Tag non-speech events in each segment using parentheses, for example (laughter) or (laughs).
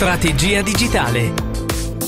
Strategia digitale.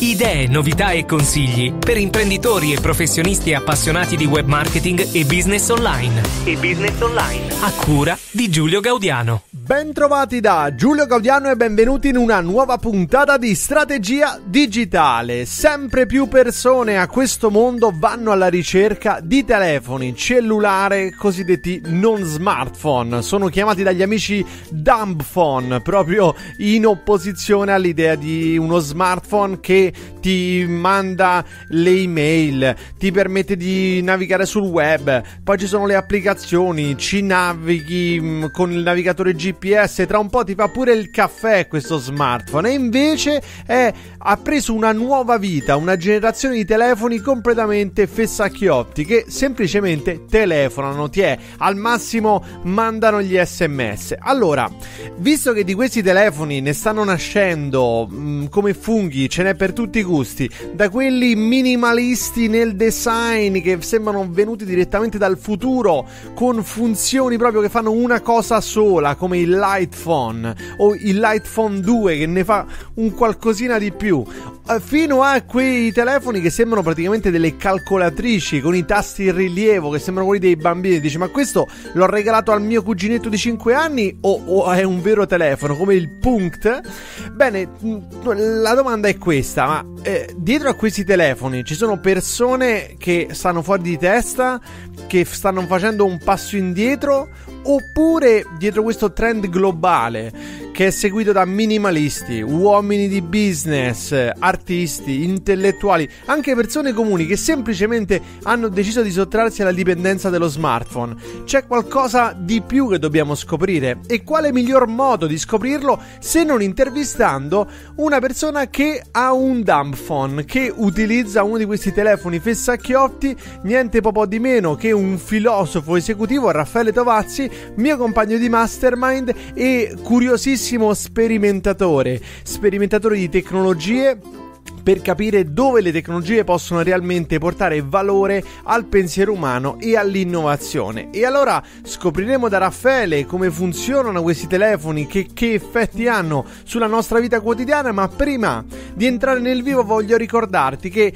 Idee, novità e consigli per imprenditori e professionisti appassionati di web marketing e business online. E business online. A cura di Giulio Gaudiano. Bentrovati da Giulio Gaudiano e benvenuti in una nuova puntata di Strategia Digitale. Sempre più persone a questo mondo vanno alla ricerca di telefoni cellulare cosiddetti non smartphone. Sono chiamati dagli amici dumbphone, proprio in opposizione all'idea di uno smartphone che ti manda le email, ti permette di navigare sul web, poi ci sono le applicazioni, ci navighi mm, con il navigatore GPS, tra un po' ti fa pure il caffè questo smartphone e invece è, ha preso una nuova vita, una generazione di telefoni completamente fessacchiotti che semplicemente telefonano, ti è, al massimo mandano gli sms. Allora, visto che di questi telefoni ne stanno nascendo mh, mm, come funghi, ce n'è per tutti, tutti i gusti, da quelli minimalisti nel design che sembrano venuti direttamente dal futuro, con funzioni proprio che fanno una cosa sola, come il Lightphone o il Lightphone 2 che ne fa un qualcosina di più, eh, fino a quei telefoni che sembrano praticamente delle calcolatrici con i tasti in rilievo che sembrano quelli dei bambini. Dici, ma questo l'ho regalato al mio cuginetto di 5 anni o, o è un vero telefono come il Punct? Bene, mm, la domanda è questa verità, ma eh, dietro a questi telefoni ci sono persone che stanno fuori di testa, che stanno facendo un passo indietro, oppure dietro questo trend globale che è seguito da minimalisti, uomini di business, artisti, intellettuali, anche persone comuni che semplicemente hanno deciso di sottrarsi alla dipendenza dello smartphone. C'è qualcosa di più che dobbiamo scoprire e quale miglior modo di scoprirlo se non intervistando una persona che ha un dumb phone, che utilizza uno di questi telefoni fessacchiotti, niente po' di meno che un filosofo esecutivo, Raffaele Tovazzi, mio compagno di mastermind e curiosissimo grandissimo sperimentatore, sperimentatore di tecnologie per capire dove le tecnologie possono realmente portare valore al pensiero umano e all'innovazione. E allora scopriremo da Raffaele come funzionano questi telefoni, che, che, effetti hanno sulla nostra vita quotidiana, ma prima di entrare nel vivo voglio ricordarti che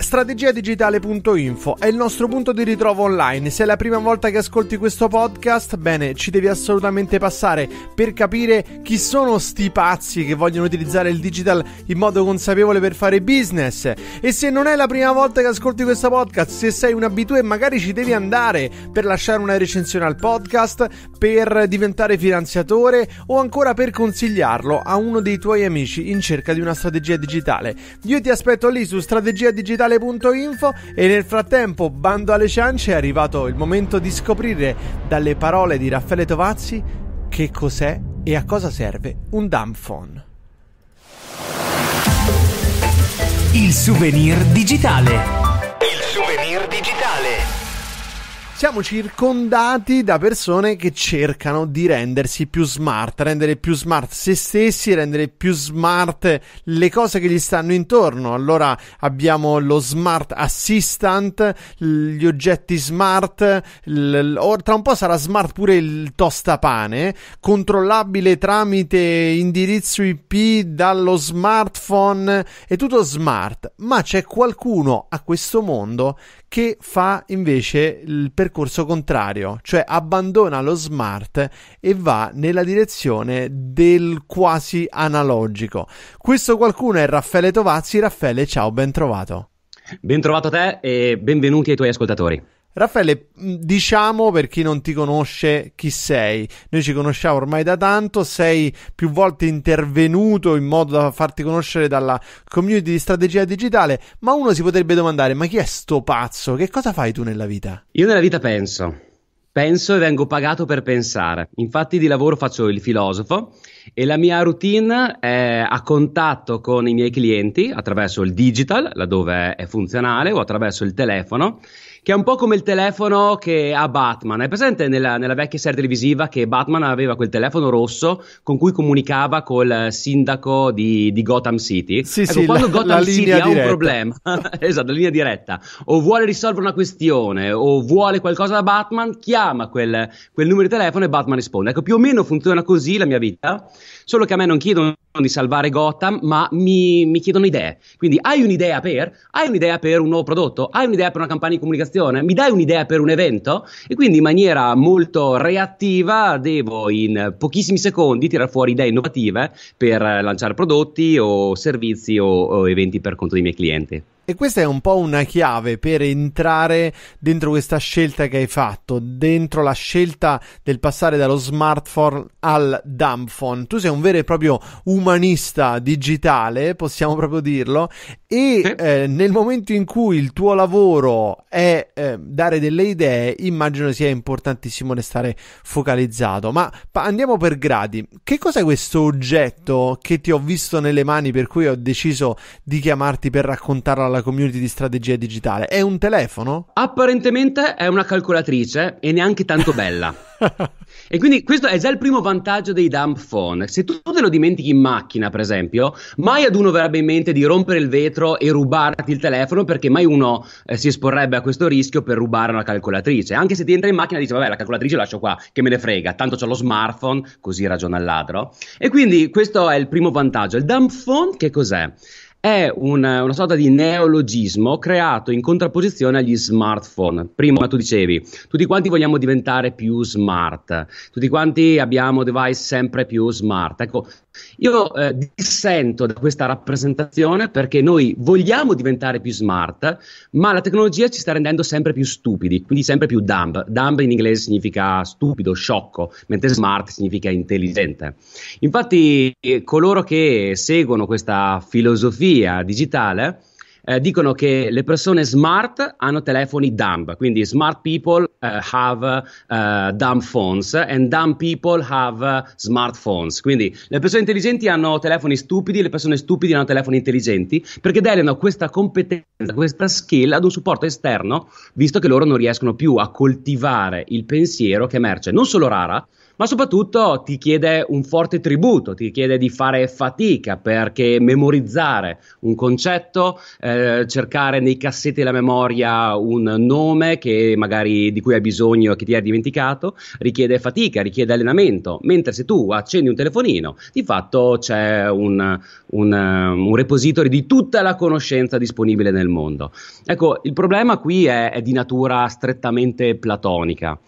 strategiadigitale.info è il nostro punto di ritrovo online. Se è la prima volta che ascolti questo podcast, bene, ci devi assolutamente passare per capire chi sono sti pazzi che vogliono utilizzare il digital in modo consapevole per fare business. E se non è la prima volta che ascolti questo podcast, se sei un abitué magari ci devi andare per lasciare una recensione al podcast, per diventare finanziatore o ancora per consigliarlo a uno dei tuoi amici in cerca di una strategia digitale. Io ti aspetto lì su strategia digitale portale.info e nel frattempo, bando alle ciance, è arrivato il momento di scoprire dalle parole di Raffaele Tovazzi che cos'è e a cosa serve un dumb Il souvenir digitale. Il souvenir siamo circondati da persone che cercano di rendersi più smart, rendere più smart se stessi, rendere più smart le cose che gli stanno intorno. Allora abbiamo lo smart assistant, gli oggetti smart, l- tra un po' sarà smart pure il tostapane, controllabile tramite indirizzo IP dallo smartphone, è tutto smart, ma c'è qualcuno a questo mondo che fa invece il percorso percorso contrario, cioè abbandona lo smart e va nella direzione del quasi analogico. Questo qualcuno è Raffaele Tovazzi. Raffaele, ciao, ben trovato. Ben trovato te e benvenuti ai tuoi ascoltatori. Raffaele, mm, diciamo per chi non ti conosce chi sei. Noi ci conosciamo ormai da tanto, sei più volte intervenuto in modo da farti conoscere dalla community di strategia digitale, ma uno si potrebbe domandare, ma chi è sto pazzo? Che cosa fai tu nella vita? Io nella vita penso. Penso e vengo pagato per pensare. Infatti di lavoro faccio il filosofo e la mia routine è a contatto con i miei clienti attraverso il digital, laddove è funzionale, o attraverso il telefono che è un po' come il telefono che ha Batman. È presente nella, nella, vecchia serie televisiva che Batman aveva quel telefono rosso con cui comunicava col sindaco di, di Gotham City? Sì, ecco, sì, quando la, Gotham la City diretta. ha un problema, (laughs) esatto, la linea diretta, o vuole risolvere una questione o vuole qualcosa da Batman, chiama quel, quel numero di telefono e Batman risponde. Ecco, più o meno funziona così la mia vita, solo che a me non chiedono di salvare Gotham, ma mi, mi, chiedono idee. Quindi hai un'idea per? Hai un'idea per un nuovo prodotto? Hai un'idea per una campagna di comunicazione? Mi dai un'idea per un evento? E quindi in maniera molto reattiva devo in pochissimi secondi tirare fuori idee innovative per lanciare prodotti o servizi o, o eventi per conto dei miei clienti. E questa è un po' una chiave per entrare dentro questa scelta che hai fatto, dentro la scelta del passare dallo smartphone al dumb Tu sei un vero e proprio umanista digitale, possiamo proprio dirlo, e sì. eh, nel momento in cui il tuo lavoro è eh, dare delle idee, immagino sia importantissimo restare focalizzato. Ma pa- andiamo per gradi. Che cos'è questo oggetto che ti ho visto nelle mani per cui ho deciso di chiamarti per raccontarla alla la community di strategia digitale. È un telefono? Apparentemente è una calcolatrice e neanche tanto bella. (laughs) e quindi questo è già il primo vantaggio dei dump phone. Se tu te lo dimentichi in macchina, per esempio, mai ad uno verrebbe in mente di rompere il vetro e rubarti il telefono perché mai uno eh, si esporrebbe a questo rischio per rubare una calcolatrice. Anche se ti entra in macchina e dici vabbè, la calcolatrice la lascio qua, che me ne frega, tanto c'ho lo smartphone, così ragiona il ladro. E quindi questo è il primo vantaggio. Il dump phone che cos'è? è una, una, sorta di neologismo creato in contrapposizione agli smartphone. Prima tu dicevi, tutti quanti vogliamo diventare più smart, tutti quanti abbiamo device sempre più smart. Ecco, io eh, dissento da questa rappresentazione perché noi vogliamo diventare più smart, ma la tecnologia ci sta rendendo sempre più stupidi, quindi sempre più dumb. Dumb in inglese significa stupido, sciocco, mentre smart significa intelligente. Infatti, eh, coloro che seguono questa filosofia digitale eh, dicono che le persone smart hanno telefoni dumb, quindi smart people uh, have uh, dumb phones and dumb people have uh, smartphones. Quindi le persone intelligenti hanno telefoni stupidi, e le persone stupide hanno telefoni intelligenti, perché delegano questa competenza, questa skill ad un supporto esterno, visto che loro non riescono più a coltivare il pensiero che è merce non solo rara, ma soprattutto ti chiede un forte tributo, ti chiede di fare fatica perché memorizzare un concetto, eh, cercare nei cassetti della memoria un nome che magari di cui hai bisogno e che ti hai dimenticato, richiede fatica, richiede allenamento, mentre se tu accendi un telefonino, di fatto c'è un, un, un repository di tutta la conoscenza disponibile nel mondo. Ecco, il problema qui è, è di natura strettamente platonica.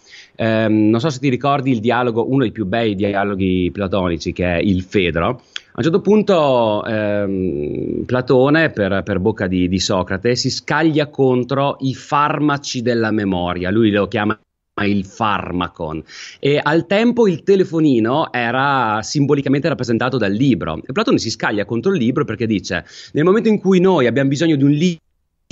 Ehm, non so se ti ricordi il dialogo, uno dei più bei dialoghi platonici che è il Fedro. A un certo punto ehm, Platone, per, per bocca di, di, Socrate, si scaglia contro i farmaci della memoria, lui lo chiama il farmacon e al tempo il telefonino era simbolicamente rappresentato dal libro e Platone si scaglia contro il libro perché dice nel momento in cui noi abbiamo bisogno di un libro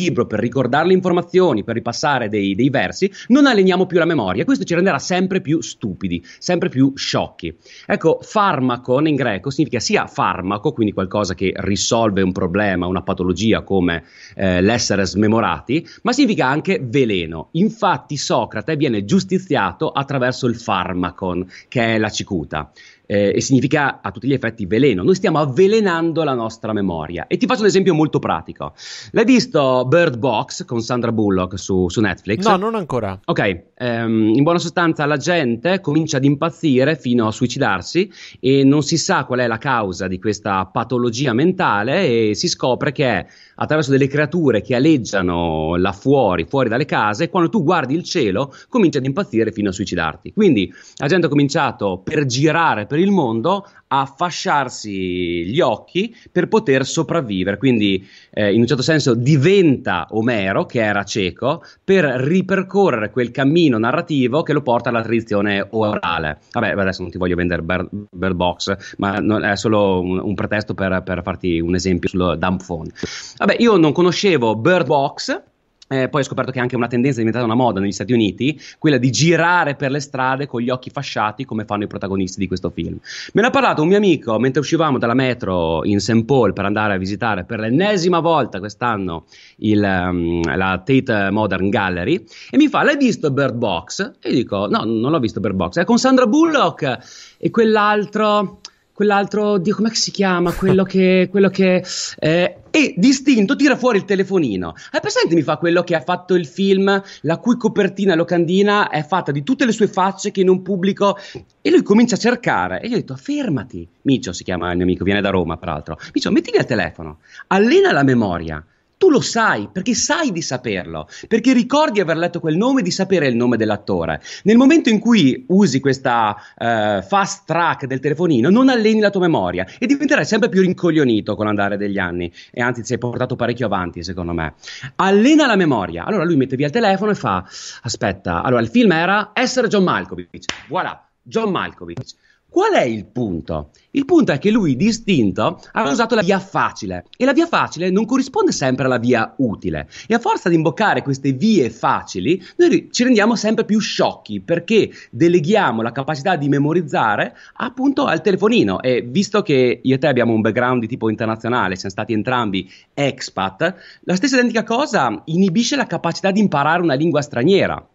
libro per ricordare le informazioni, per ripassare dei, dei versi, non alleniamo più la memoria. Questo ci renderà sempre più stupidi, sempre più sciocchi. Ecco, farmacon in greco significa sia farmaco, quindi qualcosa che risolve un problema, una patologia come eh, l'essere smemorati, ma significa anche veleno. Infatti Socrate viene giustiziato attraverso il farmacon, che è la cicuta eh, e significa a tutti gli effetti veleno. Noi stiamo avvelenando la nostra memoria. E ti faccio un esempio molto pratico. L'hai visto Bird Box con Sandra Bullock su, su Netflix? No, non ancora. Ok, ehm, in buona sostanza la gente comincia ad impazzire fino a suicidarsi e non si sa qual è la causa di questa patologia mentale e si scopre che è attraverso delle creature che aleggiano là fuori, fuori dalle case, quando tu guardi il cielo cominci ad impazzire fino a suicidarti. Quindi la gente ha cominciato per girare per il mondo a fasciarsi gli occhi per poter sopravvivere. Quindi, eh, in un certo senso, diventa Omero, che era cieco, per ripercorrere quel cammino narrativo che lo porta alla tradizione orale. Vabbè, adesso non ti voglio vendere Bird, bird Box, ma non, è solo un, un pretesto per, per, farti un esempio sul dump phone. Vabbè, io non conoscevo Bird Box eh, poi ho scoperto che è anche una tendenza è diventata una moda negli Stati Uniti, quella di girare per le strade con gli occhi fasciati come fanno i protagonisti di questo film. Me l'ha parlato un mio amico mentre uscivamo dalla metro in St. Paul per andare a visitare per l'ennesima volta quest'anno il, um, la Tate Modern Gallery e mi fa l'hai visto Bird Box? E io dico no, non l'ho visto Bird Box, è con Sandra Bullock e quell'altro quell'altro, di, com'è si chiama? Quello che. (laughs) Quello che eh, e distinto tira fuori il telefonino. Hai presente mi fa quello che ha fatto il film, la cui copertina locandina è fatta di tutte le sue facce che in un pubblico. E lui comincia a cercare. E gli ho detto: fermati. Micio si chiama il mio amico, viene da Roma, peraltro. Micio, metti via il telefono, allena la memoria tu lo sai perché sai di saperlo, perché ricordi aver letto quel nome e di sapere il nome dell'attore. Nel momento in cui usi questa uh, fast track del telefonino, non alleni la tua memoria e diventerai sempre più rincoglionito con l'andare degli anni e anzi ti sei portato parecchio avanti, secondo me. Allena la memoria. Allora lui mette via il telefono e fa: "Aspetta, allora il film era Essere John Malkovich". Voilà, John Malkovich Qual è il punto? Il punto è che lui di istinto aveva usato la via facile e la via facile non corrisponde sempre alla via utile e a forza di imboccare queste vie facili noi ci rendiamo sempre più sciocchi perché deleghiamo la capacità di memorizzare appunto al telefonino e visto che io e te abbiamo un background di tipo internazionale, siamo stati entrambi expat, la stessa identica cosa inibisce la capacità di imparare una lingua straniera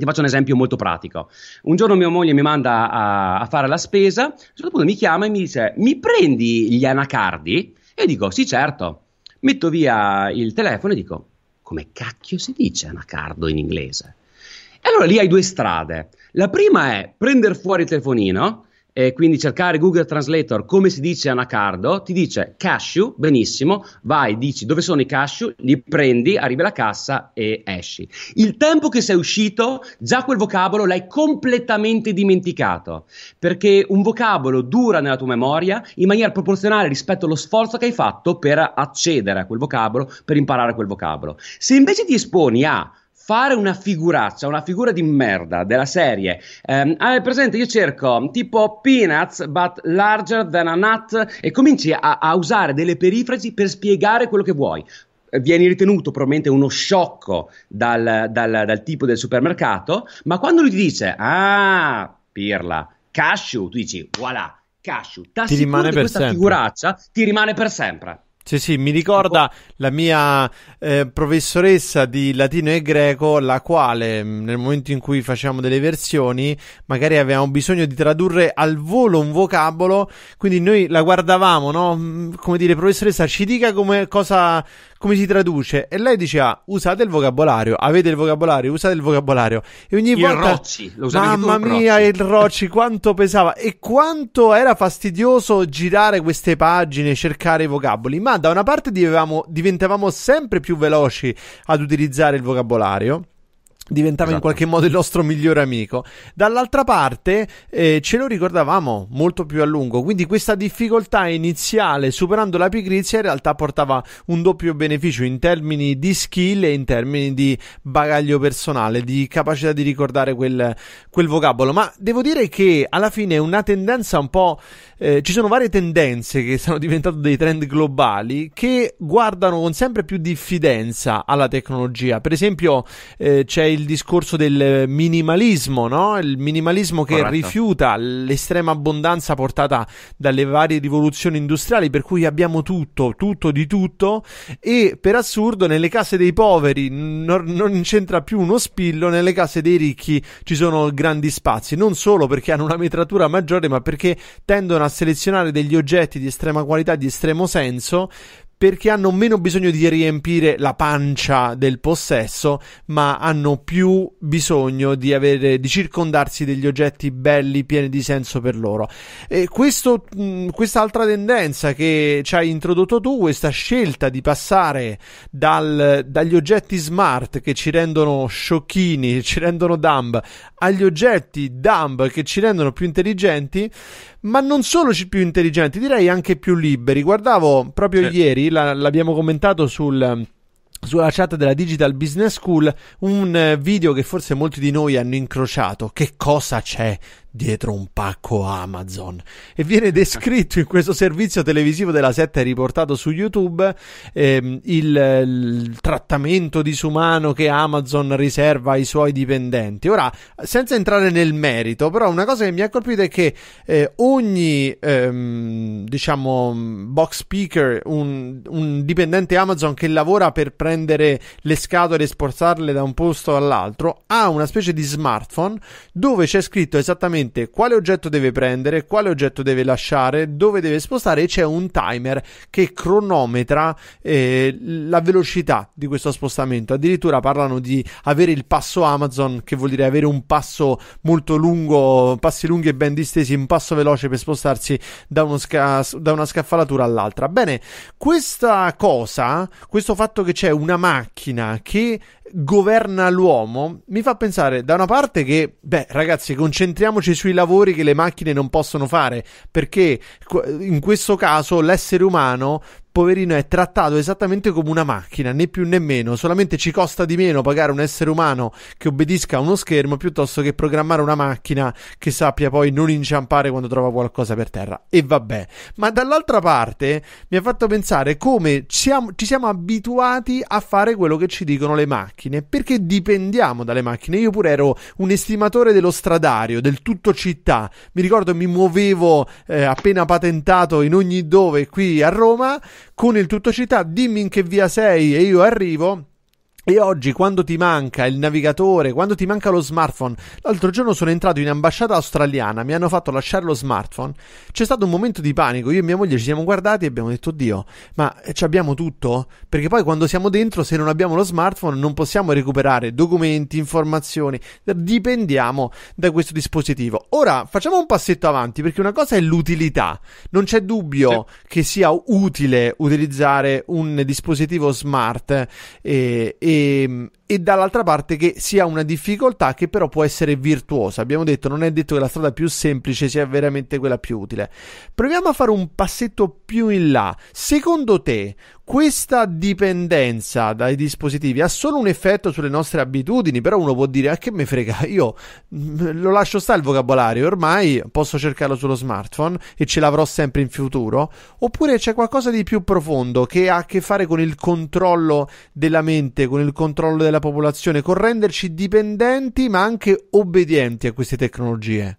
ti faccio un esempio molto pratico. Un giorno mia moglie mi manda a, a fare la spesa, a un certo punto mi chiama e mi dice: Mi prendi gli anacardi? E io dico: Sì, certo. Metto via il telefono e dico: Come cacchio si dice anacardo in inglese? E allora lì hai due strade. La prima è prendere fuori il telefonino eh, quindi cercare Google Translator come si dice anacardo, ti dice cashew, benissimo, vai, dici dove sono i cashew, li prendi, arrivi alla cassa e esci. Il tempo che sei uscito, già quel vocabolo l'hai completamente dimenticato, perché un vocabolo dura nella tua memoria in maniera proporzionale rispetto allo sforzo che hai fatto per accedere a quel vocabolo, per imparare quel vocabolo. Se invece ti esponi a fare una figuraccia, una figura di merda della serie. Um, ah, presente, io cerco tipo peanuts but larger than a nut e cominci a, a usare delle perifrasi per spiegare quello che vuoi vieni ritenuto probabilmente uno sciocco dal, dal, dal, tipo del supermercato, ma quando lui ti dice, ah, pirla, cashew, tu dici, voilà, cashew, ti rimane per questa sempre. figuraccia, ti rimane per sempre. Sì, sì, mi ricorda la mia eh, professoressa di latino e greco, la quale mm, nel momento in cui facevamo delle versioni, magari avevamo bisogno di tradurre al volo un vocabolo, quindi noi la guardavamo, no? Mm, come dire, professoressa, ci dica come, cosa, come si traduce. E lei diceva, ah, usate il vocabolario, avete il vocabolario, usate il vocabolario. E ogni il volta... Rocci, lo mamma tu, mia, rocci. il Rocci, quanto pesava e quanto era fastidioso girare queste pagine, cercare i vocaboli. Ma ma da una parte diventavamo sempre più veloci ad utilizzare il vocabolario diventava esatto. in qualche modo il nostro migliore amico. Dall'altra parte eh, ce lo ricordavamo molto più a lungo, quindi questa difficoltà iniziale superando la pigrizia in realtà portava un doppio beneficio in termini di skill e in termini di bagaglio personale, di capacità di ricordare quel, quel vocabolo. Ma devo dire che alla fine è una tendenza un po'... Eh, ci sono varie tendenze che stanno diventando dei trend globali che guardano con sempre più diffidenza alla tecnologia. Per esempio eh, c'è il il discorso del minimalismo, no? il minimalismo che Corretto. rifiuta l'estrema abbondanza portata dalle varie rivoluzioni industriali, per cui abbiamo tutto, tutto di tutto, e per assurdo nelle case dei poveri non, non c'entra più uno spillo, nelle case dei ricchi ci sono grandi spazi, non solo perché hanno una metratura maggiore, ma perché tendono a selezionare degli oggetti di estrema qualità, di estremo senso, perché hanno meno bisogno di riempire la pancia del possesso, ma hanno più bisogno di, avere, di circondarsi degli oggetti belli, pieni di senso per loro. E questo, mm, quest'altra tendenza che ci hai introdotto tu, questa scelta di passare dal, dagli oggetti smart che ci rendono sciocchini, ci rendono dumb, agli oggetti dumb che ci rendono più intelligenti, ma non solo più intelligenti, direi anche più liberi. Guardavo proprio sì. ieri, la, l'abbiamo commentato sul sulla chat della Digital Business School un eh, video che forse molti di noi hanno incrociato. Che cosa c'è dietro un pacco Amazon e viene descritto in questo servizio televisivo della setta riportato su YouTube ehm, il, il, trattamento disumano che Amazon riserva ai suoi dipendenti. Ora, senza entrare nel merito, però una cosa che mi ha colpito è che eh, ogni ehm, diciamo box speaker, un, un, dipendente Amazon che lavora per prendere le scatole e spostarle da un posto all'altro, ha una specie di smartphone dove c'è scritto esattamente esattamente quale oggetto deve prendere, quale oggetto deve lasciare, dove deve spostare e c'è un timer che cronometra eh, la velocità di questo spostamento. Addirittura parlano di avere il passo Amazon, che vuol dire avere un passo molto lungo, passi lunghi e ben distesi, un passo veloce per spostarsi da, sca- da una scaffalatura all'altra. Bene, questa cosa, questo fatto che c'è una macchina che governa l'uomo, mi fa pensare da una parte che, beh ragazzi, concentriamoci concentriamoci sui lavori che le macchine non possono fare, perché in questo caso l'essere umano poverino è trattato esattamente come una macchina, né più né meno, solamente ci costa di meno pagare un essere umano che obbedisca a uno schermo piuttosto che programmare una macchina che sappia poi non inciampare quando trova qualcosa per terra. E vabbè, ma dall'altra parte mi ha fatto pensare come siamo, ci siamo abituati a fare quello che ci dicono le macchine, perché dipendiamo dalle macchine. Io pure ero un estimatore dello stradario, del tutto città, mi ricordo mi muovevo eh, appena patentato in ogni dove qui a Roma con il tutto città, dimmi in che via sei e io arrivo e oggi quando ti manca il navigatore, quando ti manca lo smartphone, l'altro giorno sono entrato in ambasciata australiana, mi hanno fatto lasciare lo smartphone, c'è stato un momento di panico, io e mia moglie ci siamo guardati e abbiamo detto Dio, ma eh, ci abbiamo tutto? Perché poi quando siamo dentro, se non abbiamo lo smartphone, non possiamo recuperare documenti, informazioni, dipendiamo da questo dispositivo. Ora facciamo un passetto avanti perché una cosa è l'utilità, non c'è dubbio sì. che sia utile utilizzare un dispositivo smart eh, e, e Et, e dall'altra parte che sia una difficoltà che però può essere virtuosa. Abbiamo detto, non è detto che la strada più semplice sia veramente quella più utile. Proviamo a fare un passetto più in là. Secondo te, questa dipendenza dai dispositivi ha solo un effetto sulle nostre abitudini, però uno può dire a ah, che me frega, io mm, lo lascio stare il vocabolario, ormai posso cercarlo sullo smartphone e ce l'avrò sempre in futuro, oppure c'è qualcosa di più profondo che ha a che fare con il controllo della mente, con il controllo della della popolazione, con renderci dipendenti ma anche obbedienti a queste tecnologie.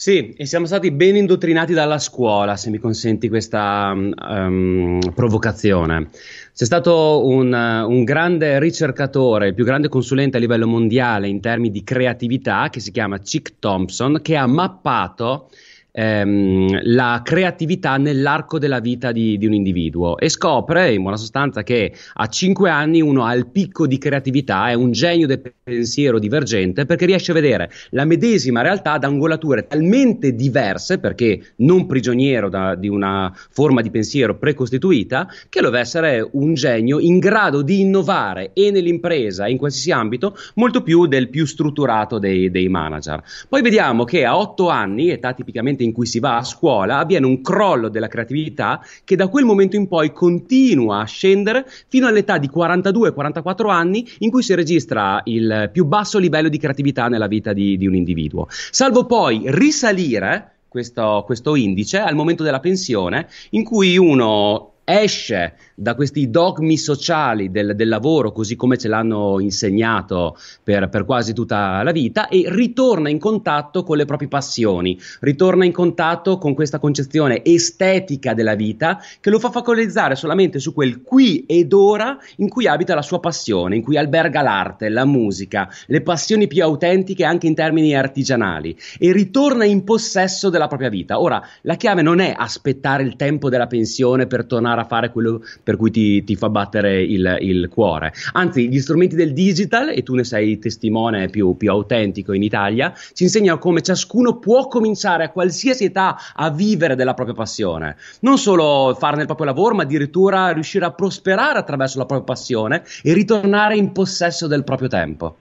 Sì, e siamo stati ben indottrinati dalla scuola, se mi consenti questa um, provocazione. C'è stato un, eh, un, grande ricercatore, il più grande consulente a livello mondiale in termini di creatività, che si chiama Chick Thompson, che ha mappato ehm, la creatività nell'arco della vita di, di, un individuo e scopre in buona sostanza che a 5 anni uno ha il picco di creatività, è un genio del pensiero divergente perché riesce a vedere la medesima realtà da angolature talmente diverse perché non prigioniero da, di una forma di pensiero precostituita che lo deve essere un genio in grado di innovare e nell'impresa e in qualsiasi ambito molto più del più strutturato dei, dei manager. Poi vediamo che a 8 anni, età tipicamente ambiente in cui si va a scuola avviene un crollo della creatività che da quel momento in poi continua a scendere fino all'età di 42-44 anni in cui si registra il più basso livello di creatività nella vita di, di un individuo. Salvo poi risalire questo, questo indice al momento della pensione in cui uno esce da questi dogmi sociali del, del, lavoro, così come ce l'hanno insegnato per, per, quasi tutta la vita, e ritorna in contatto con le proprie passioni, ritorna in contatto con questa concezione estetica della vita che lo fa focalizzare solamente su quel qui ed ora in cui abita la sua passione, in cui alberga l'arte, la musica, le passioni più autentiche anche in termini artigianali, e ritorna in possesso della propria vita. Ora, la chiave non è aspettare il tempo della pensione per tornare a fare quello per per cui ti, ti fa battere il, il, cuore. Anzi, gli strumenti del digital, e tu ne sei testimone più, più autentico in Italia, ci insegnano come ciascuno può cominciare a qualsiasi età a vivere della propria passione. Non solo farne il proprio lavoro, ma addirittura riuscire a prosperare attraverso la propria passione e ritornare in possesso del proprio tempo.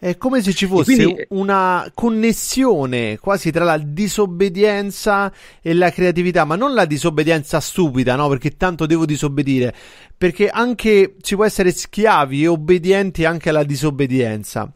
È come se ci fosse quindi... Eh, una connessione quasi tra la disobbedienza e la creatività, ma non la disobbedienza stupida, no? Perché tanto devo disobbedire, perché anche si può essere schiavi e obbedienti anche alla disobbedienza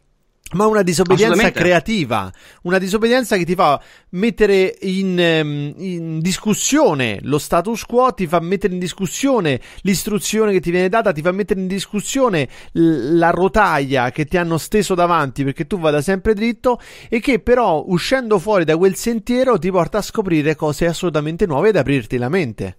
ma una disobbedienza creativa, una disobbedienza che ti fa mettere in, ehm, in, discussione lo status quo, ti fa mettere in discussione l'istruzione che ti viene data, ti fa mettere in discussione la rotaia che ti hanno steso davanti perché tu vada sempre dritto e che però uscendo fuori da quel sentiero ti porta a scoprire cose assolutamente nuove ed aprirti la mente.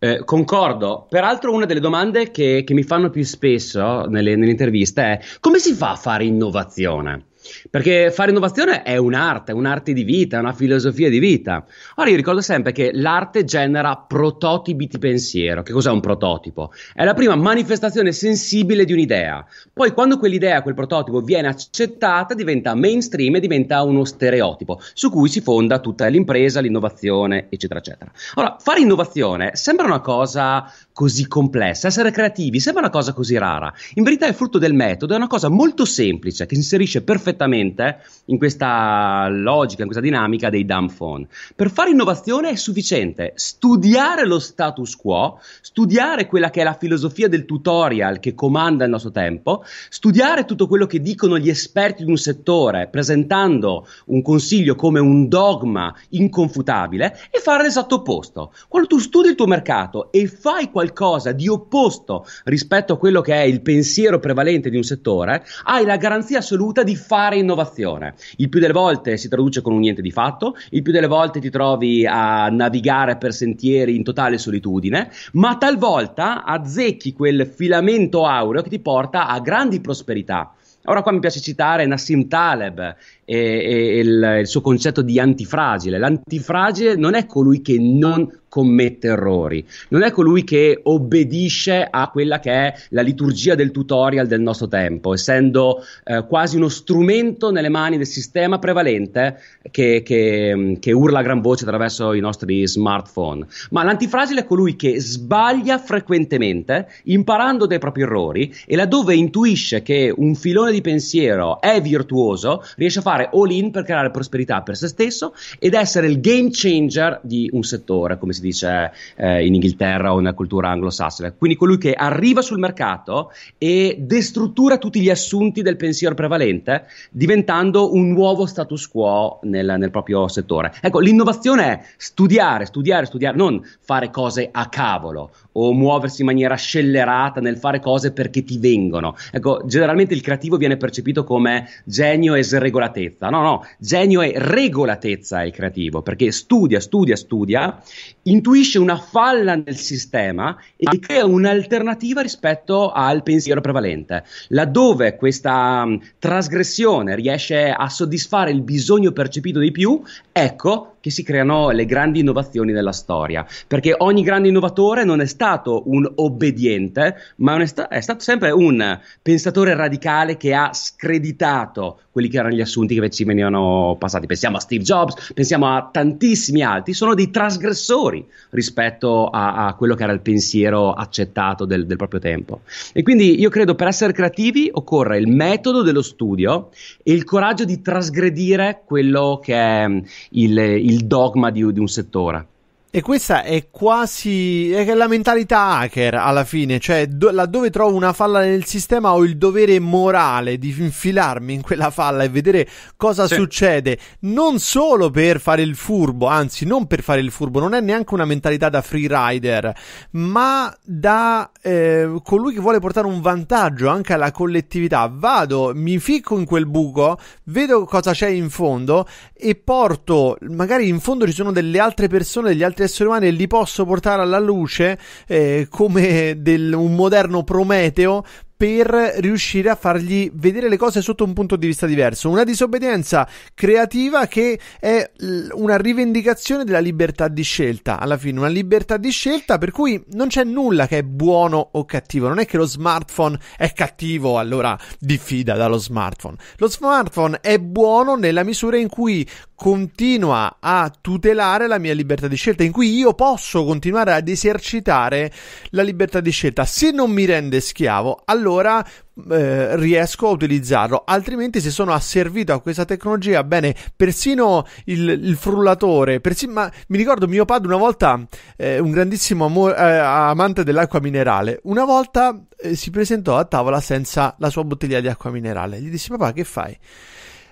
Eh, concordo. Peraltro, una delle domande che, che mi fanno più spesso nelle, nelle interviste è come si fa a fare innovazione? Perché fare innovazione è un'arte, è un'arte di vita, è una filosofia di vita. Ora io ricordo sempre che l'arte genera prototipi di pensiero. Che cos'è un prototipo? È la prima manifestazione sensibile di un'idea. Poi quando quell'idea, quel prototipo viene accettata, diventa mainstream e diventa uno stereotipo su cui si fonda tutta l'impresa, l'innovazione, eccetera, eccetera. Ora, fare innovazione sembra una cosa così complessa. Essere creativi sembra una cosa così rara. In verità è frutto del metodo è una cosa molto semplice che si inserisce perfettamente in questa logica, in questa dinamica dei dumb phone. Per fare innovazione è sufficiente studiare lo status quo, studiare quella che è la filosofia del tutorial che comanda il nostro tempo, studiare tutto quello che dicono gli esperti di un settore presentando un consiglio come un dogma inconfutabile e fare l'esatto opposto. Quando tu studi il tuo mercato e fai qualcosa qualcosa di opposto rispetto a quello che è il pensiero prevalente di un settore, hai la garanzia assoluta di fare innovazione. Il più delle volte si traduce con un niente di fatto, il più delle volte ti trovi a navigare per sentieri in totale solitudine, ma talvolta azzecchi quel filamento aureo che ti porta a grandi prosperità. Ora qua mi piace citare Nassim Taleb, e, e il, il suo concetto di antifragile. L'antifragile non è colui che non commette errori, non è colui che obbedisce a quella che è la liturgia del tutorial del nostro tempo, essendo eh, quasi uno strumento nelle mani del sistema prevalente che, che, che, urla a gran voce attraverso i nostri smartphone. Ma l'antifragile è colui che sbaglia frequentemente, imparando dai propri errori e laddove intuisce che un filone di pensiero è virtuoso, riesce a fare andare all in per creare prosperità per se stesso ed essere il game changer di un settore, come si dice eh, in Inghilterra o nella cultura anglosassone. Quindi colui che arriva sul mercato e destruttura tutti gli assunti del pensiero prevalente, diventando un nuovo status quo nel, nel proprio settore. Ecco, l'innovazione è studiare, studiare, studiare, non fare cose a cavolo o muoversi in maniera scellerata nel fare cose perché ti vengono. Ecco, generalmente il creativo viene percepito come genio e sregolatezza regolatezza, no, no, genio è regolatezza e creativo, perché studia, studia, studia, intuisce una falla nel sistema e crea un'alternativa rispetto al pensiero prevalente. Laddove questa trasgressione riesce a soddisfare il bisogno percepito di più, ecco che si creano le grandi innovazioni della storia, perché ogni grande innovatore non è stato un obbediente, ma è, sta- è stato sempre un pensatore radicale che ha screditato quelli che erano gli assunti che ci venivano passati. Pensiamo a Steve Jobs, pensiamo a tantissimi altri, sono dei trasgressori rispetto a, a quello che era il pensiero accettato del, del proprio tempo. E quindi io credo per essere creativi occorre il metodo dello studio e il coraggio di trasgredire quello che è mm, il, il il dogma di, di un settore. E questa è quasi è la mentalità hacker alla fine, cioè do, laddove trovo una falla nel sistema ho il dovere morale di infilarmi in quella falla e vedere cosa sì. succede, non solo per fare il furbo, anzi non per fare il furbo, non è neanche una mentalità da free rider, ma da eh, colui che vuole portare un vantaggio anche alla collettività. Vado, mi ficco in quel buco, vedo cosa c'è in fondo e porto, magari in fondo ci sono delle altre persone, degli altri altri esseri umani e li posso portare alla luce eh, come del, un moderno Prometeo per riuscire a fargli vedere le cose sotto un punto di vista diverso. Una disobbedienza creativa che è una rivendicazione della libertà di scelta, alla fine una libertà di scelta per cui non c'è nulla che è buono o cattivo, non è che lo smartphone è cattivo, allora diffida dallo smartphone. Lo smartphone è buono nella misura in cui continua a tutelare la mia libertà di scelta, in cui io posso continuare ad esercitare la libertà di scelta. Se non mi rende schiavo, allora allora eh, riesco a utilizzarlo. Altrimenti, se sono asservito a questa tecnologia, bene, persino il, il frullatore, persino, ma mi ricordo mio padre una volta, eh, un grandissimo amore, eh, amante dell'acqua minerale, una volta eh, si presentò a tavola senza la sua bottiglia di acqua minerale. Gli dissi, papà, che fai?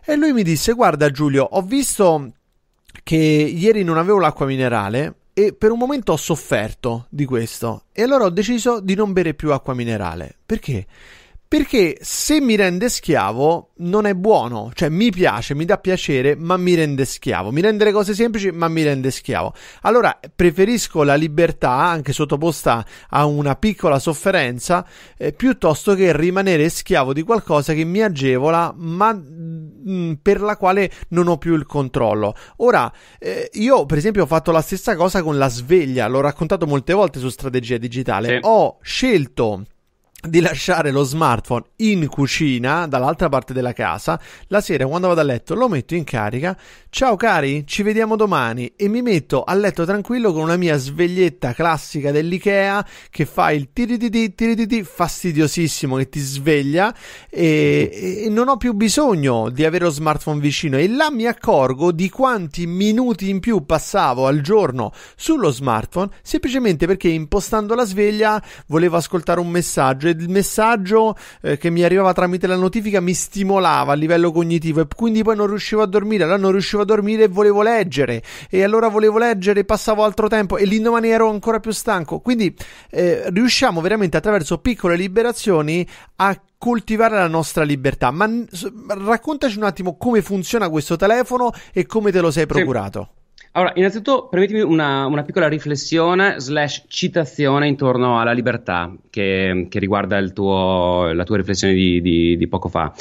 E lui mi disse, guarda Giulio, ho visto che ieri non avevo l'acqua minerale e per un momento ho sofferto di questo e allora ho deciso di non bere più acqua minerale. Perché? Perché se mi rende schiavo non è buono, cioè mi piace, mi dà piacere, ma mi rende schiavo. Mi rende le cose semplici, ma mi rende schiavo. Allora preferisco la libertà, anche sottoposta a una piccola sofferenza, eh, piuttosto che rimanere schiavo di qualcosa che mi agevola, ma mh, mm, per la quale non ho più il controllo. Ora, eh, io per esempio ho fatto la stessa cosa con la sveglia, l'ho raccontato molte volte su strategia digitale. Sì. Ho scelto di lasciare lo smartphone in cucina dall'altra parte della casa. La sera quando vado a letto lo metto in carica. Ciao cari, ci vediamo domani e mi metto a letto tranquillo con una mia sveglietta classica dell'IKEA che fa il tirititi tirititi fastidiosissimo che ti sveglia e, e non ho più bisogno di avere lo smartphone vicino e là mi accorgo di quanti minuti in più passavo al giorno sullo smartphone semplicemente perché impostando la sveglia volevo ascoltare un messaggio e il messaggio eh, che mi arrivava tramite la notifica mi stimolava a livello cognitivo e quindi poi non riuscivo a dormire, allora non riuscivo a dormire e volevo leggere e allora volevo leggere, passavo altro tempo e l'indomani ero ancora più stanco. Quindi eh, riusciamo veramente attraverso piccole liberazioni a coltivare la nostra libertà. Ma raccontaci un attimo come funziona questo telefono e come te lo sei procurato. Sì. Allora, innanzitutto permettimi una, una, piccola riflessione slash citazione intorno alla libertà che, che riguarda tuo, la tua riflessione di, di, di poco fa.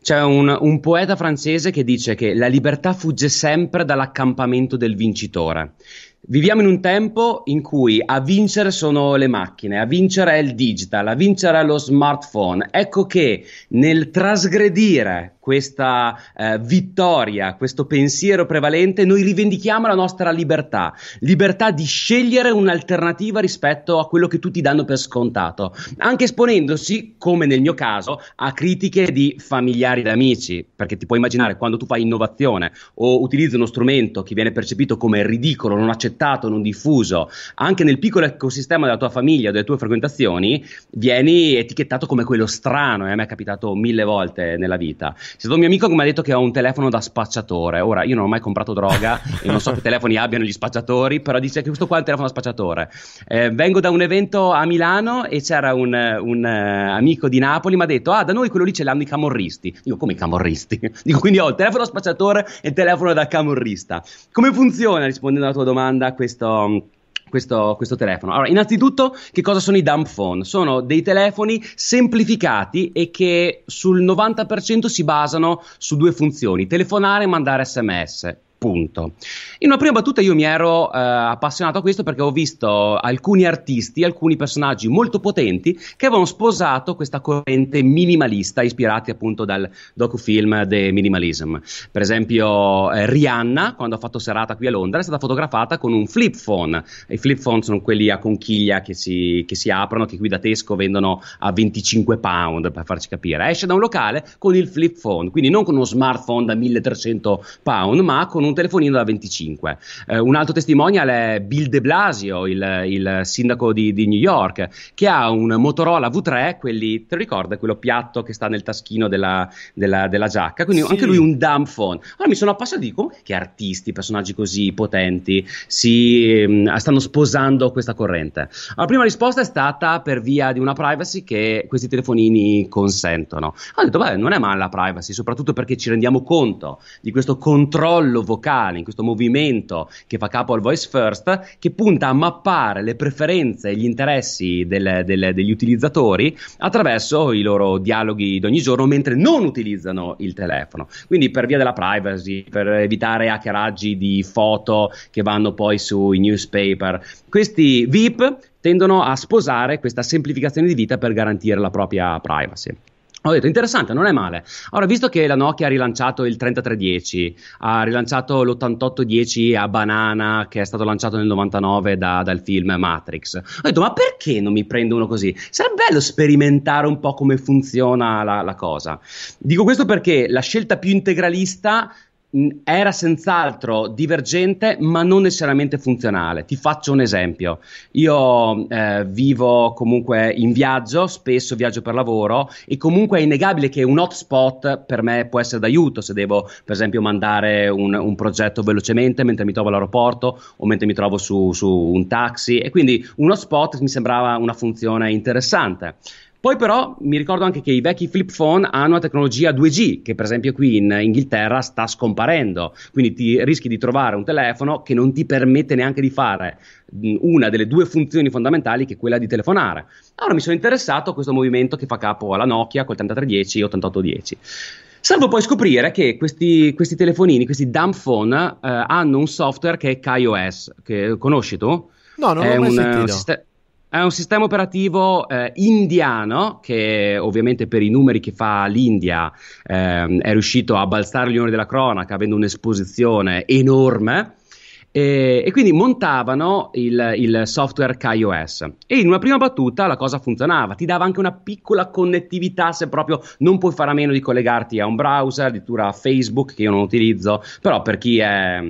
C'è un, un, poeta francese che dice che la libertà fugge sempre dall'accampamento del vincitore. Viviamo in un tempo in cui a vincere sono le macchine, a vincere è il digital, a vincere è lo smartphone. Ecco che nel trasgredire questa eh, vittoria, questo pensiero prevalente, noi rivendichiamo la nostra libertà, libertà di scegliere un'alternativa rispetto a quello che tutti danno per scontato, anche esponendosi, come nel mio caso, a critiche di familiari ed amici, perché ti puoi immaginare quando tu fai innovazione o utilizzi uno strumento che viene percepito come ridicolo, non accettato, non diffuso, anche nel piccolo ecosistema della tua famiglia, o delle tue frequentazioni, vieni etichettato come quello strano, e eh? a me è capitato mille volte nella vita stato un mio amico che mi ha detto che ho un telefono da spacciatore. Ora, io non ho mai comprato droga (laughs) e non so che telefoni abbiano gli spacciatori, però dice che questo qua è un telefono da spacciatore. Eh, vengo da un evento a Milano e c'era un, un uh, amico di Napoli, mi ha detto, ah, da noi quello lì ce l'hanno i camorristi. Dico, come i camorristi? (laughs) Dico, quindi ho il telefono da spacciatore e il telefono da camorrista. Come funziona, rispondendo alla tua domanda, questo questo, questo, telefono. Allora, innanzitutto, che cosa sono i dump phone? Sono dei telefoni semplificati e che sul 90% si basano su due funzioni: telefonare e mandare sms. Punto. In una prima battuta io mi ero eh, appassionato a questo perché ho visto alcuni artisti, alcuni personaggi molto potenti che avevano sposato questa corrente minimalista ispirati appunto dal docufilm The Minimalism. Per esempio eh, Rihanna, quando ha fatto serata qui a Londra, è stata fotografata con un flip phone. I flip phone sono quelli a conchiglia che si, che si aprono, che qui da Tesco vendono a 25 pound, per farci capire. Esce da un locale con il flip phone, quindi non con uno smartphone da 1300 pound, ma con un un telefonino da 25. Eh, un altro testimonial è Bill de Blasio, il, il sindaco di, di, New York, che ha un Motorola V3, quelli, te lo ricorda, quello piatto che sta nel taschino della, della, della giacca, quindi sì. anche lui un dumb phone. Allora mi sono appassionato di come che artisti, personaggi così potenti si mh, mm, stanno sposando questa corrente. La prima risposta è stata per via di una privacy che questi telefonini consentono. Ho detto, beh, non è male la privacy, soprattutto perché ci rendiamo conto di questo controllo vocale vocale, in questo movimento che fa capo al voice first, che punta a mappare le preferenze e gli interessi del, del, degli utilizzatori attraverso i loro dialoghi di ogni giorno mentre non utilizzano il telefono. Quindi per via della privacy, per evitare hackeraggi di foto che vanno poi sui newspaper. Questi VIP tendono a sposare questa semplificazione di vita per garantire la propria privacy. Ho detto interessante, non è male. Allora, visto che la Nokia ha rilanciato il 3310, ha rilanciato l'8810 a banana che è stato lanciato nel 99 da, dal film Matrix, ho detto ma perché non mi prendo uno così? Sarebbe bello sperimentare un po' come funziona la, la cosa. Dico questo perché la scelta più integralista era senz'altro divergente ma non necessariamente funzionale. Ti faccio un esempio. Io eh, vivo comunque in viaggio, spesso viaggio per lavoro e comunque è innegabile che un hotspot per me può essere d'aiuto se devo per esempio mandare un, un progetto velocemente mentre mi trovo all'aeroporto o mentre mi trovo su, su un taxi e quindi un hotspot mi sembrava una funzione interessante. Poi però mi ricordo anche che i vecchi flip phone hanno una tecnologia 2G, che per esempio qui in Inghilterra sta scomparendo, quindi ti rischi di trovare un telefono che non ti permette neanche di fare una delle due funzioni fondamentali che è quella di telefonare. Allora mi sono interessato a questo movimento che fa capo alla Nokia col 3310 e 8810. Salvo poi scoprire che questi, questi telefonini, questi dumb phone, eh, hanno un software che è KaiOS, che conosci tu? No, non è l'ho mai un, eh, sentito. Sist- è un sistema operativo eh, indiano che ovviamente per i numeri che fa l'India eh, è riuscito a balzare gli onori della cronaca avendo un'esposizione enorme. E, e, quindi montavano il, il, software KaiOS e in una prima battuta la cosa funzionava, ti dava anche una piccola connettività se proprio non puoi fare a meno di collegarti a un browser, addirittura a Facebook che io non utilizzo, però per chi è,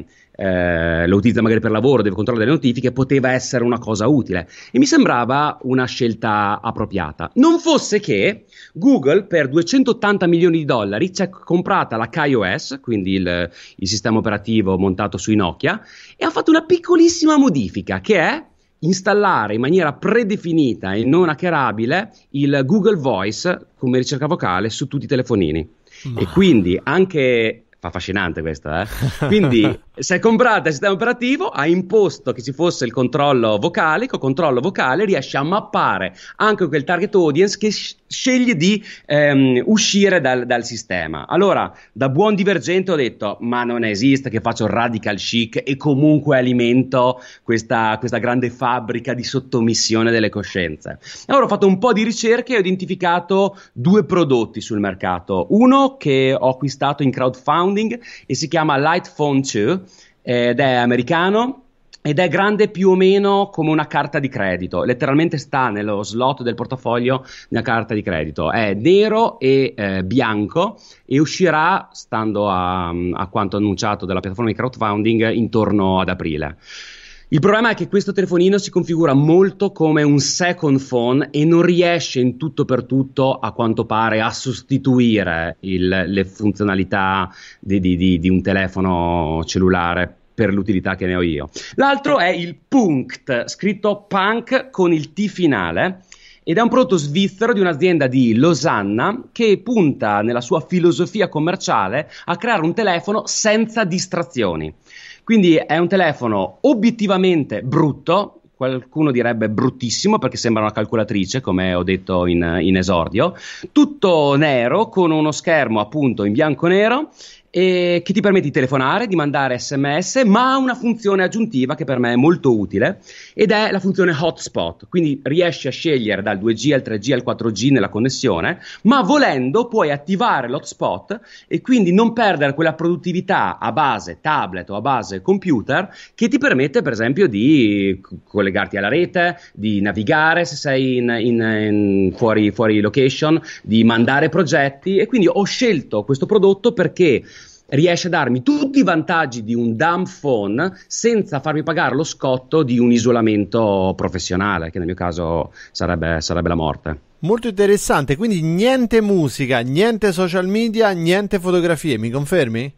eh, lo utilizza magari per lavoro, deve controllare le notifiche, poteva essere una cosa utile. E mi sembrava una scelta appropriata. Non fosse che Google per 280 milioni di dollari ci ha comprata la KaiOS, quindi il, il sistema operativo montato su Nokia, e ha fatto una piccolissima modifica che è installare in maniera predefinita e non hackerabile il Google Voice come ricerca vocale su tutti i telefonini. Ma... E quindi anche. Fa affascinante questa, eh? (laughs) Quindi si è comprata il sistema operativo, ha imposto che ci fosse il controllo vocale, con controllo vocale riesce a mappare anche quel target audience che sceglie di ehm, uscire dal, dal, sistema. Allora, da buon divergente ho detto, ma non esiste che faccio radical chic e comunque alimento questa, questa grande fabbrica di sottomissione delle coscienze. Allora ho fatto un po' di ricerche e ho identificato due prodotti sul mercato. Uno che ho acquistato in crowdfunding e si chiama Lightphone 2 ed è americano ed è grande più o meno come una carta di credito, letteralmente sta nello slot del portafoglio una carta di credito, è nero e eh, bianco e uscirà, stando a, a quanto annunciato dalla piattaforma di crowdfunding, intorno ad aprile. Il problema è che questo telefonino si configura molto come un second phone e non riesce in tutto per tutto, a quanto pare, a sostituire il, le funzionalità di, di, di, di un telefono cellulare per l'utilità che ne ho io. L'altro è il Punkt, scritto punk con il T finale, ed è un prodotto svizzero di un'azienda di Losanna che punta nella sua filosofia commerciale a creare un telefono senza distrazioni. Quindi è un telefono obiettivamente brutto, qualcuno direbbe bruttissimo perché sembra una calcolatrice, come ho detto in, in, esordio, tutto nero con uno schermo appunto in bianco e nero eh, che ti permette di telefonare, di mandare sms, ma ha una funzione aggiuntiva che per me è molto utile ed è la funzione hotspot, quindi riesci a scegliere dal 2G al 3G al 4G nella connessione, ma volendo puoi attivare l'hotspot e quindi non perdere quella produttività a base tablet o a base computer che ti permette per esempio di collegarti alla rete, di navigare se sei in, in, in fuori, fuori location, di mandare progetti e quindi ho scelto questo prodotto perché riesce a darmi tutti i vantaggi di un dumb phone senza farmi pagare lo scotto di un isolamento professionale, che nel mio caso sarebbe, sarebbe la morte. Molto interessante, quindi niente musica, niente social media, niente fotografie, mi confermi?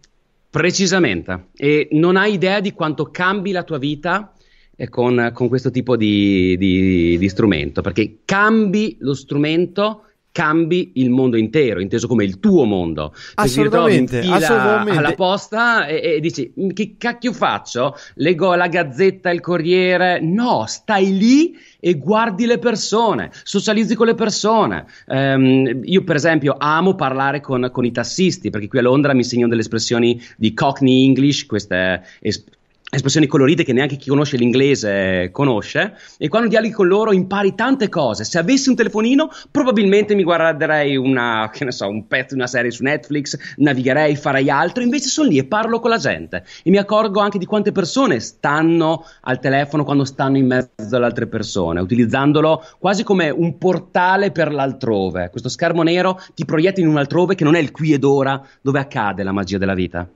Precisamente, e non hai idea di quanto cambi la tua vita eh, con, con questo tipo di, di, di strumento, perché cambi lo strumento cambi il mondo intero, inteso come il tuo mondo. Cioè assolutamente, ti in assolutamente. alla posta e, e, dici mm, che cacchio faccio? Leggo la gazzetta, il corriere? No, stai lì e guardi le persone, socializzi con le persone. Um, io per esempio amo parlare con, con, i tassisti perché qui a Londra mi insegnano delle espressioni di Cockney English, queste es- espressioni colorite che neanche chi conosce l'inglese conosce e quando dialoghi con loro impari tante cose se avessi un telefonino probabilmente mi guarderei una, so, un pezzo di una serie su Netflix navigherei farei altro invece sono lì e parlo con la gente e mi accorgo anche di quante persone stanno al telefono quando stanno in mezzo alle altre persone utilizzandolo quasi come un portale per l'altrove questo schermo nero ti proietta in un altrove che non è il qui ed ora dove accade la magia della vita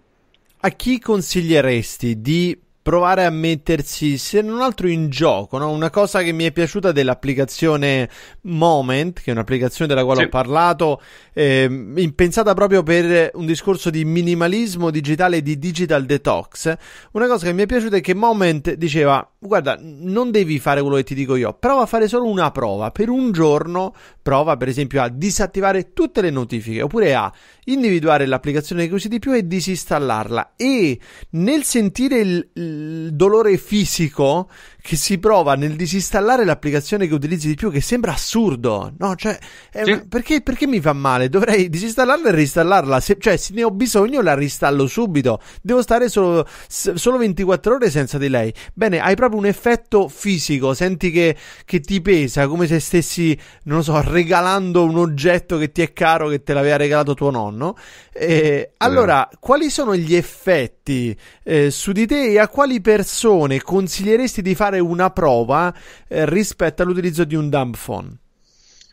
a chi consiglieresti di provare a mettersi se non altro in gioco. No? Una cosa che mi è piaciuta dell'applicazione Moment, che è un'applicazione della quale sì. ho parlato, eh, pensata proprio per un discorso di minimalismo digitale e di digital detox. Una cosa che mi è piaciuta è che Moment diceva guarda, non devi fare quello che ti dico io, prova a fare solo una prova. Per un giorno prova, per esempio, a disattivare tutte le notifiche oppure a individuare l'applicazione che usi di più e disinstallarla. E nel sentire il, il dolore fisico che si prova nel disinstallare l'applicazione che utilizzi di più, che sembra assurdo, no? Cioè, sì. perché, perché, mi fa male? Dovrei disinstallarla e reinstallarla, se, cioè se ne ho bisogno la ristallo subito, devo stare solo, solo 24 ore senza di lei. Bene, hai proprio un effetto fisico, senti che, che ti pesa, come se stessi, non so, regalando un oggetto che ti è caro, che te l'aveva regalato tuo nonno. Eh, allora, quali sono gli effetti eh, su di te e a quali persone consiglieresti di fare fare una prova eh, rispetto all'utilizzo di un dumb phone.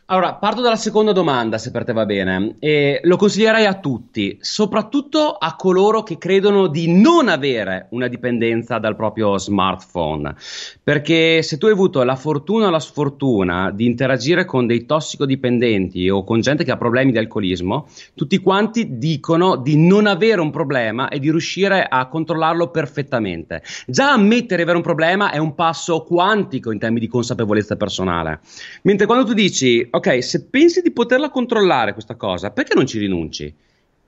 Allora, parto dalla seconda domanda, se per te va bene. E lo consiglierei a tutti, soprattutto a coloro che credono di non avere una dipendenza dal proprio smartphone. Perché se tu hai avuto la fortuna o la sfortuna di interagire con dei tossicodipendenti o con gente che ha problemi di alcolismo, tutti quanti dicono di non avere un problema e di riuscire a controllarlo perfettamente. Già ammettere di avere un problema è un passo quantico in termini di consapevolezza personale. Mentre quando tu dici ok, se pensi di poterla controllare questa cosa, perché non ci rinunci?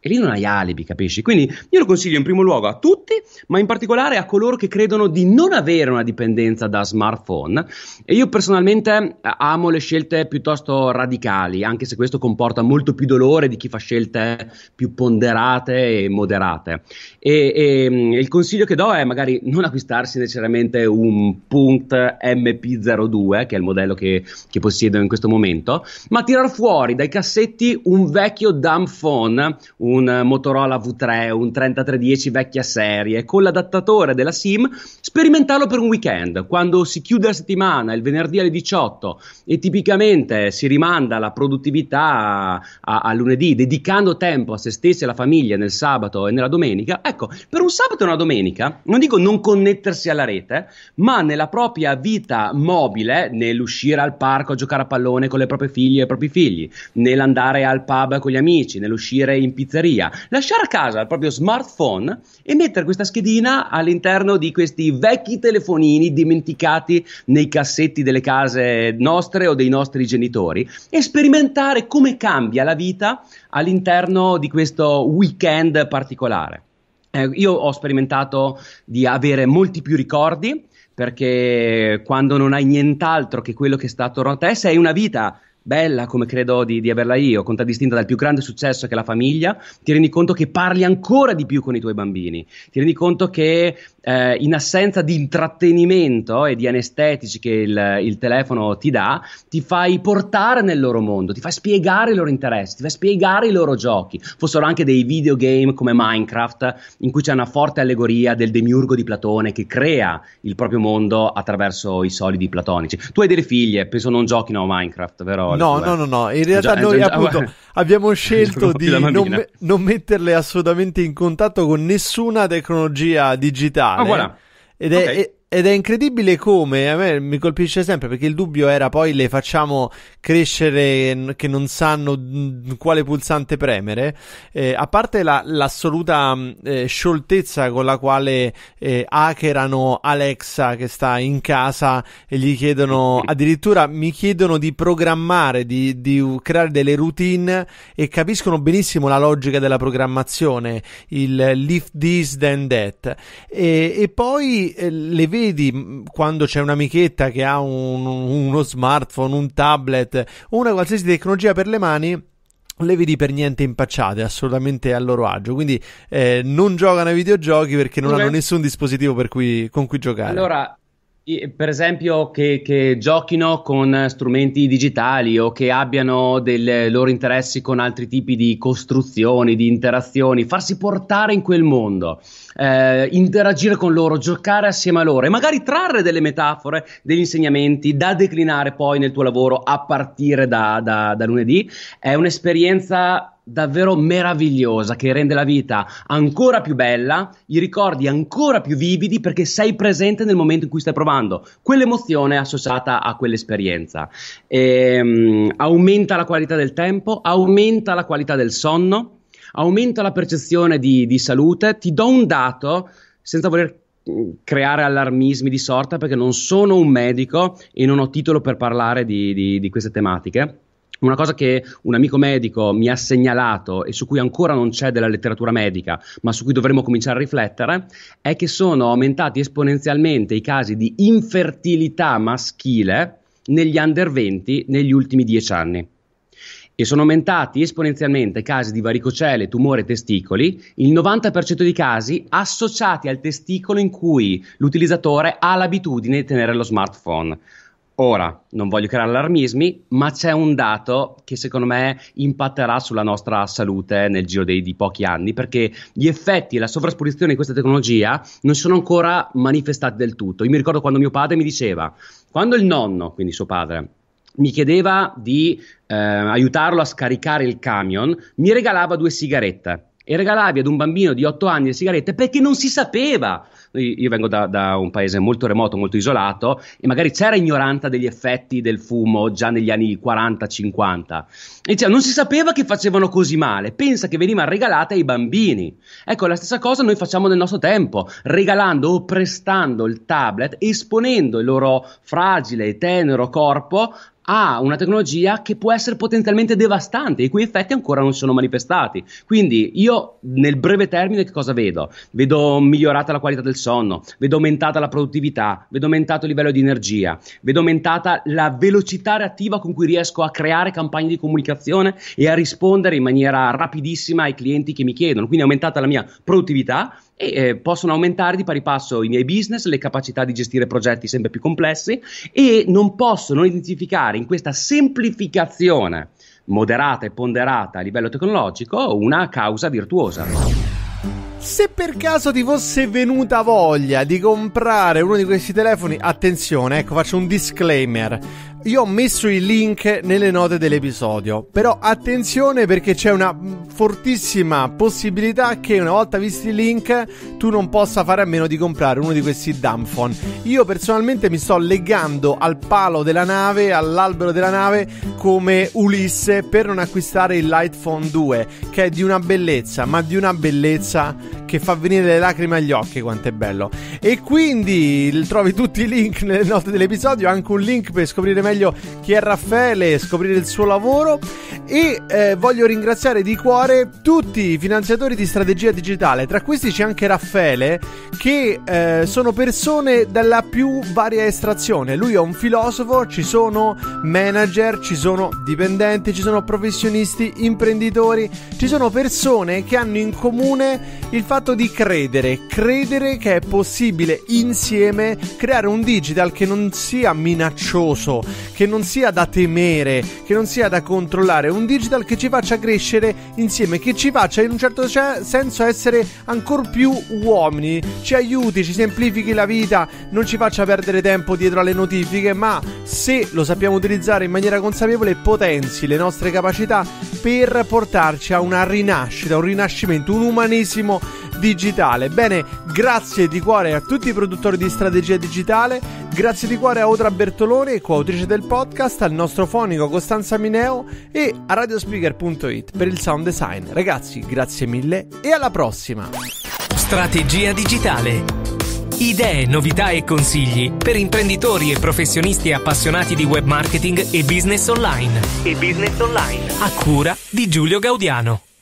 E lì non hai alibi, capisci? Quindi io lo consiglio in primo luogo a tutti, ma in particolare a coloro che credono di non avere una dipendenza da smartphone. E io personalmente eh, amo le scelte piuttosto radicali, anche se questo comporta molto più dolore di chi fa scelte più ponderate e moderate. E, e mm, il consiglio che do è magari non acquistarsi necessariamente un Punt MP02, che è il modello che, che possiedo in questo momento, ma tirar fuori dai cassetti un vecchio dumb phone, un un Motorola V3, un 3310 vecchia serie, con l'adattatore della SIM, sperimentarlo per un weekend, quando si chiude la settimana, il venerdì alle 18 e tipicamente si rimanda la produttività a, a lunedì, dedicando tempo a se stessi e alla famiglia nel sabato e nella domenica. Ecco, per un sabato e una domenica, non dico non connettersi alla rete, ma nella propria vita mobile, nell'uscire al parco a giocare a pallone con le proprie figlie e i propri figli, nell'andare al pub con gli amici, nell'uscire in pizzeria, libreria, lasciare a casa il proprio smartphone e mettere questa schedina all'interno di questi vecchi telefonini dimenticati nei cassetti delle case nostre o dei nostri genitori e sperimentare come cambia la vita all'interno di questo weekend particolare. Eh, io ho sperimentato di avere molti più ricordi perché quando non hai nient'altro che quello che sta attorno a te, eh, sei una vita bella come credo di, di averla io, contraddistinta dal più grande successo che è la famiglia, ti rendi conto che parli ancora di più con i tuoi bambini, ti rendi conto che eh, in assenza di intrattenimento e eh, di anestetici che il, il, telefono ti dà, ti fai portare nel loro mondo, ti fai spiegare i loro interessi, ti fai spiegare i loro giochi. Fossero anche dei videogame come Minecraft, in cui c'è una forte allegoria del demiurgo di Platone che crea il proprio mondo attraverso i solidi platonici. Tu hai delle figlie, penso non giochino a Minecraft, vero? No, no, no, no, in realtà Gio- eh, noi Gio- appunto (laughs) abbiamo scelto di non, me- non metterle assolutamente in contatto con nessuna tecnologia digitale Ah, voilà. et ben, ed è incredibile come a me mi colpisce sempre perché il dubbio era poi le facciamo crescere che non sanno quale pulsante premere eh, a parte la, l'assoluta mm, eh, scioltezza con la quale eh, hackerano Alexa che sta in casa e gli chiedono (laughs) addirittura mi chiedono di programmare di, di creare delle routine e capiscono benissimo la logica della programmazione il lift this then that e, e poi eh, le vedi vedi mm, quando c'è un'amichetta che ha un, uno smartphone, un tablet o una qualsiasi tecnologia per le mani le vedi per niente impacciate, assolutamente a loro agio. Quindi eh, non giocano ai videogiochi perché non Beh. hanno nessun dispositivo cui, con cui giocare. Allora, per esempio che, che, giochino con strumenti digitali o che abbiano dei loro interessi con altri tipi di costruzioni, di interazioni, farsi portare in quel mondo, eh, interagire con loro, giocare assieme a loro e magari trarre delle metafore, degli insegnamenti da declinare poi nel tuo lavoro a partire da, da, da lunedì, è un'esperienza davvero meravigliosa che rende la vita ancora più bella, i ricordi ancora più vividi perché sei presente nel momento in cui stai provando quell'emozione associata a quell'esperienza. E, um, aumenta la qualità del tempo, aumenta la qualità del sonno, aumenta la percezione di, di salute. Ti do un dato senza voler mm, creare allarmismi di sorta perché non sono un medico e non ho titolo per parlare di, di, di queste tematiche una cosa che un amico medico mi ha segnalato e su cui ancora non c'è della letteratura medica, ma su cui dovremmo cominciare a riflettere, è che sono aumentati esponenzialmente i casi di infertilità maschile negli under 20 negli ultimi 10 anni. E sono aumentati esponenzialmente i casi di varicocele, tumore e testicoli, il 90% dei casi associati al testicolo in cui l'utilizzatore ha l'abitudine di tenere lo smartphone. Ora, non voglio creare allarmismi, ma c'è un dato che secondo me impatterà sulla nostra salute nel giro dei, di pochi anni, perché gli effetti e la sovraesposizione di questa tecnologia non sono ancora manifestati del tutto. Io mi ricordo quando mio padre mi diceva, quando il nonno, quindi suo padre, mi chiedeva di eh, aiutarlo a scaricare il camion, mi regalava due sigarette e regalavi ad un bambino di 8 anni le sigarette perché non si sapeva io vengo da, da, un paese molto remoto, molto isolato e magari c'era ignoranza degli effetti del fumo già negli anni 40-50 e cioè non si sapeva che facevano così male, pensa che veniva regalata ai bambini. Ecco, la stessa cosa noi facciamo nel nostro tempo, regalando o prestando il tablet, esponendo il loro fragile e tenero corpo ha una tecnologia che può essere potenzialmente devastante, i cui effetti ancora non si sono manifestati. Quindi io nel breve termine che cosa vedo? Vedo migliorata la qualità del sonno, vedo aumentata la produttività, vedo aumentato il livello di energia, vedo aumentata la velocità reattiva con cui riesco a creare campagne di comunicazione e a rispondere in maniera rapidissima ai clienti che mi chiedono, quindi è aumentata la mia produttività, e eh, possono aumentare di pari passo i miei business, le capacità di gestire progetti sempre più complessi e non posso non identificare in questa semplificazione moderata e ponderata a livello tecnologico una causa virtuosa. Se per caso ti fosse venuta voglia di comprare uno di questi telefoni, attenzione, ecco, faccio un disclaimer. Io ho messo il link nelle note dell'episodio, però attenzione perché c'è una fortissima possibilità che una volta visti il link tu non possa fare a meno di comprare uno di questi Dumpfon. Io personalmente mi sto legando al palo della nave, all'albero della nave come Ulisse per non acquistare il Lightphone 2, che è di una bellezza, ma di una bellezza che fa venire le lacrime agli occhi quanto è bello. E quindi trovi tutti i link nelle note dell'episodio, anche un link per scoprire meglio meglio chi è Raffaele e scoprire il suo lavoro. E eh, voglio ringraziare di cuore tutti i finanziatori di strategia digitale, tra questi c'è anche Raffaele, che eh, sono persone dalla più varia estrazione. Lui è un filosofo, ci sono manager, ci sono dipendenti, ci sono professionisti, imprenditori, ci sono persone che hanno in comune il fatto di credere, credere che è possibile insieme creare un digital che non sia minaccioso, che non sia da temere, che non sia da controllare, un digital che ci faccia crescere insieme, che ci faccia in un certo senso essere ancora più uomini, ci aiuti, ci semplifichi la vita, non ci faccia perdere tempo dietro alle notifiche, ma se lo sappiamo utilizzare in maniera consapevole potenzi le nostre capacità per portarci a una rinascita, un rinascimento, un umanesimo digitale. Bene, grazie di cuore a tutti i produttori di strategia digitale, grazie di cuore a Otra Bertolone, coautrice del del podcast, al nostro fonico Costanza Mineo e a radiospeaker.it per il sound design. Ragazzi, grazie mille e alla prossima! Strategia digitale. Idee, novità e consigli per imprenditori e professionisti appassionati di web marketing e business online. E business online. A cura di Giulio Gaudiano.